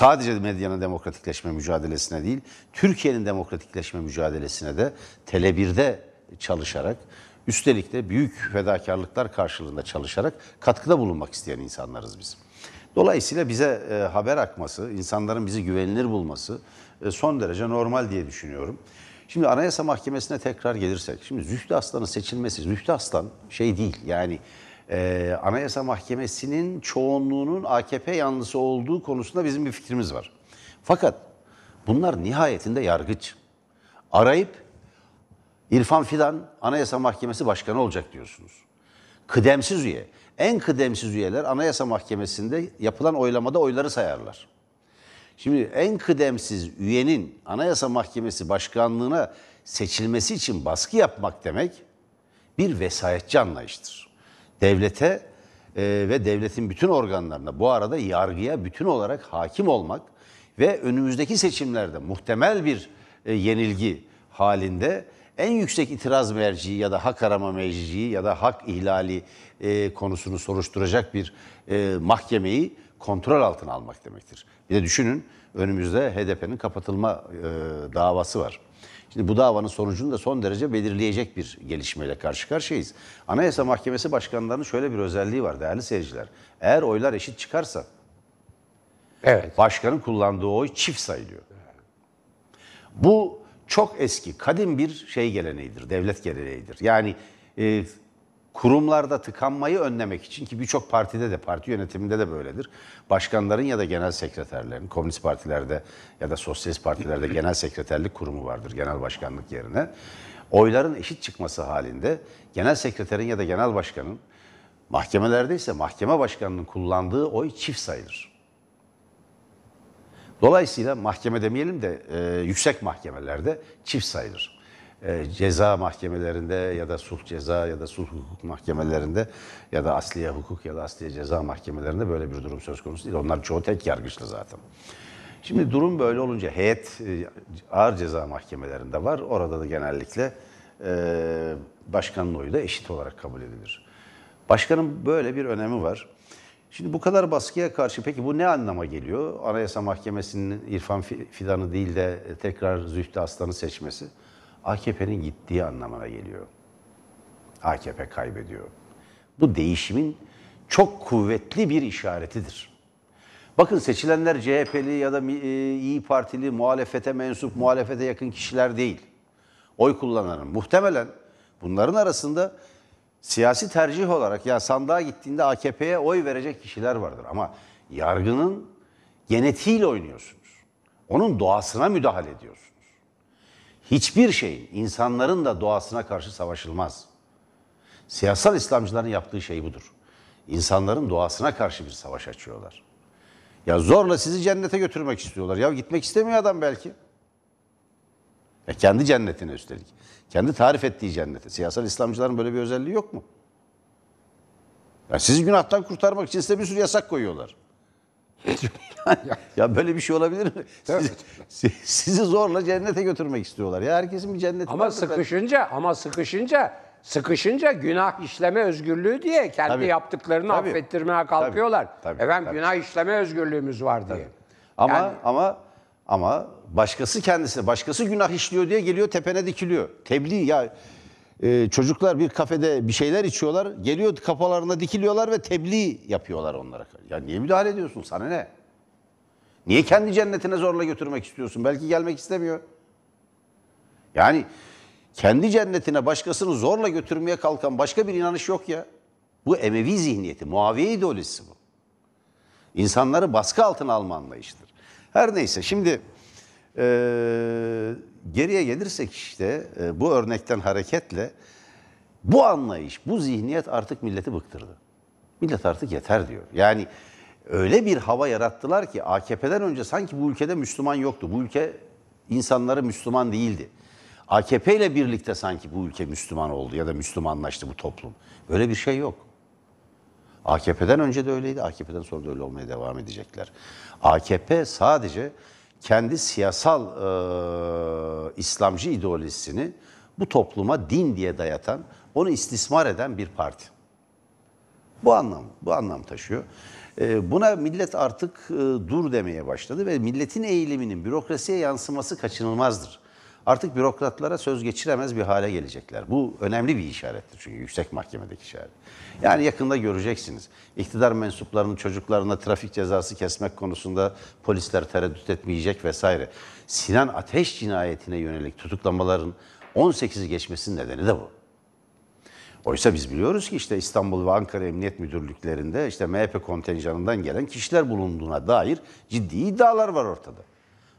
sadece medyanın demokratikleşme mücadelesine değil, Türkiye'nin demokratikleşme mücadelesine de Tele1'de çalışarak, üstelik de büyük fedakarlıklar karşılığında çalışarak katkıda bulunmak isteyen insanlarız biz. Dolayısıyla bize e, haber akması, insanların bizi güvenilir bulması e, son derece normal diye düşünüyorum. Şimdi Anayasa Mahkemesi'ne tekrar gelirsek, şimdi Zühtü Aslan'ın seçilmesi, Zühtü Aslan şey değil yani e, Anayasa Mahkemesi'nin çoğunluğunun AKP yanlısı olduğu konusunda bizim bir fikrimiz var. Fakat bunlar nihayetinde yargıç. Arayıp İrfan Fidan Anayasa Mahkemesi Başkanı olacak diyorsunuz. Kıdemsiz üye. En kıdemsiz üyeler Anayasa Mahkemesi'nde yapılan oylamada oyları sayarlar. Şimdi en kıdemsiz üyenin Anayasa Mahkemesi Başkanlığına seçilmesi için baskı yapmak demek bir vesayetçi anlayıştır devlete e, ve devletin bütün organlarına, bu arada yargıya bütün olarak hakim olmak ve önümüzdeki seçimlerde muhtemel bir e, yenilgi halinde en yüksek itiraz merciği ya da hak arama merciği ya da hak ihlali e, konusunu soruşturacak bir e, mahkemeyi kontrol altına almak demektir. Bir de düşünün önümüzde HDP'nin kapatılma e, davası var. Şimdi bu davanın sonucunu da son derece belirleyecek bir gelişmeyle karşı karşıyayız. Anayasa Mahkemesi başkanlarının şöyle bir özelliği var değerli seyirciler. Eğer oylar eşit çıkarsa evet. başkanın kullandığı oy çift sayılıyor. Bu çok eski, kadim bir şey geleneğidir, devlet geleneğidir. Yani e, kurumlarda tıkanmayı önlemek için ki birçok partide de parti yönetiminde de böyledir. Başkanların ya da genel sekreterlerin, komünist partilerde ya da sosyalist partilerde genel sekreterlik kurumu vardır genel başkanlık yerine. Oyların eşit çıkması halinde genel sekreterin ya da genel başkanın mahkemelerde ise mahkeme başkanının kullandığı oy çift sayılır. Dolayısıyla mahkeme demeyelim de e, yüksek mahkemelerde çift sayılır. E, ceza mahkemelerinde ya da sulh ceza ya da sulh hukuk mahkemelerinde ya da asliye hukuk ya da asliye ceza mahkemelerinde böyle bir durum söz konusu değil. Onlar çoğu tek yargıçlı zaten. Şimdi durum böyle olunca heyet e, ağır ceza mahkemelerinde var. Orada da genellikle e, başkanın oyu da eşit olarak kabul edilir. Başkanın böyle bir önemi var. Şimdi bu kadar baskıya karşı peki bu ne anlama geliyor? Anayasa Mahkemesi'nin İrfan Fidan'ı değil de tekrar Zühtü Aslan'ı seçmesi. AKP'nin gittiği anlamına geliyor. AKP kaybediyor. Bu değişimin çok kuvvetli bir işaretidir. Bakın seçilenler CHP'li ya da e, İyi Partili, muhalefete mensup, muhalefete yakın kişiler değil. Oy kullananın muhtemelen bunların arasında siyasi tercih olarak ya sandığa gittiğinde AKP'ye oy verecek kişiler vardır. Ama yargının genetiğiyle oynuyorsunuz. Onun doğasına müdahale ediyorsunuz hiçbir şeyin insanların da doğasına karşı savaşılmaz. Siyasal İslamcıların yaptığı şey budur. İnsanların doğasına karşı bir savaş açıyorlar. Ya zorla sizi cennete götürmek istiyorlar. Ya gitmek istemiyor adam belki. Ya kendi cennetine üstelik. Kendi tarif ettiği cennete. Siyasal İslamcıların böyle bir özelliği yok mu? Ya sizi günahtan kurtarmak için size bir sürü yasak koyuyorlar. ya böyle bir şey olabilir mi? Siz, siz, sizi zorla cennete götürmek istiyorlar. Ya herkesin bir cenneti Ama sıkışınca zaten. ama sıkışınca sıkışınca günah işleme özgürlüğü diye kendi tabii, yaptıklarını tabii, affettirmeye kalkıyorlar. Tabii, tabii, Efendim tabii. günah işleme özgürlüğümüz var diye. Ama yani, ama ama başkası kendisi, başkası günah işliyor diye geliyor tepene dikiliyor. Tebliğ ya e, çocuklar bir kafede bir şeyler içiyorlar. Geliyor kafalarına dikiliyorlar ve tebliğ yapıyorlar onlara. Ya niye müdahale ediyorsun? Sana ne? Niye kendi cennetine zorla götürmek istiyorsun? Belki gelmek istemiyor. Yani kendi cennetine başkasını zorla götürmeye kalkan başka bir inanış yok ya. Bu Emevi zihniyeti, Muaviye ideolojisi bu. İnsanları baskı altına alma anlayışıdır. Her neyse şimdi ee, geriye gelirsek işte e, bu örnekten hareketle bu anlayış, bu zihniyet artık milleti bıktırdı. Millet artık yeter diyor. Yani öyle bir hava yarattılar ki AKP'den önce sanki bu ülkede Müslüman yoktu. Bu ülke insanları Müslüman değildi. AKP ile birlikte sanki bu ülke Müslüman oldu ya da Müslümanlaştı bu toplum. Böyle bir şey yok. AKP'den önce de öyleydi, AKP'den sonra da öyle olmaya devam edecekler. AKP sadece kendi siyasal e, İslamcı ideolojisini bu topluma din diye dayatan, onu istismar eden bir parti. Bu anlam, bu anlam taşıyor. E, buna millet artık e, dur demeye başladı ve milletin eğiliminin bürokrasiye yansıması kaçınılmazdır artık bürokratlara söz geçiremez bir hale gelecekler. Bu önemli bir işarettir çünkü yüksek mahkemedeki işaret. Yani yakında göreceksiniz. İktidar mensuplarının çocuklarına trafik cezası kesmek konusunda polisler tereddüt etmeyecek vesaire. Sinan Ateş cinayetine yönelik tutuklamaların 18'i geçmesinin nedeni de bu. Oysa biz biliyoruz ki işte İstanbul ve Ankara Emniyet Müdürlüklerinde işte MHP kontenjanından gelen kişiler bulunduğuna dair ciddi iddialar var ortada.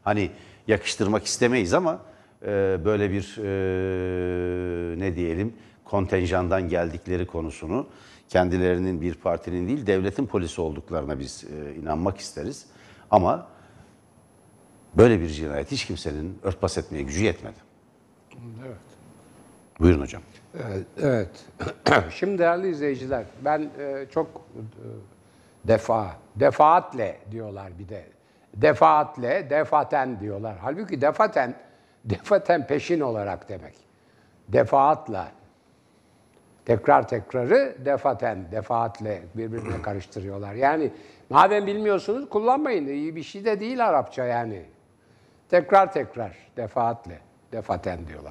Hani yakıştırmak istemeyiz ama ee, böyle bir e, ne diyelim kontenjandan geldikleri konusunu kendilerinin bir partinin değil devletin polisi olduklarına biz e, inanmak isteriz. Ama böyle bir cinayet hiç kimsenin örtbas etmeye gücü yetmedi. Evet. Buyurun hocam. Evet. evet. Şimdi değerli izleyiciler ben e, çok defa, defaatle diyorlar bir de. Defaatle, defaten diyorlar. Halbuki defaten Defaten peşin olarak demek. Defaatla. Tekrar tekrarı defaten, defaatle birbirine karıştırıyorlar. Yani madem bilmiyorsunuz kullanmayın. İyi bir şey de değil Arapça yani. Tekrar tekrar, defaatle, defaten diyorlar.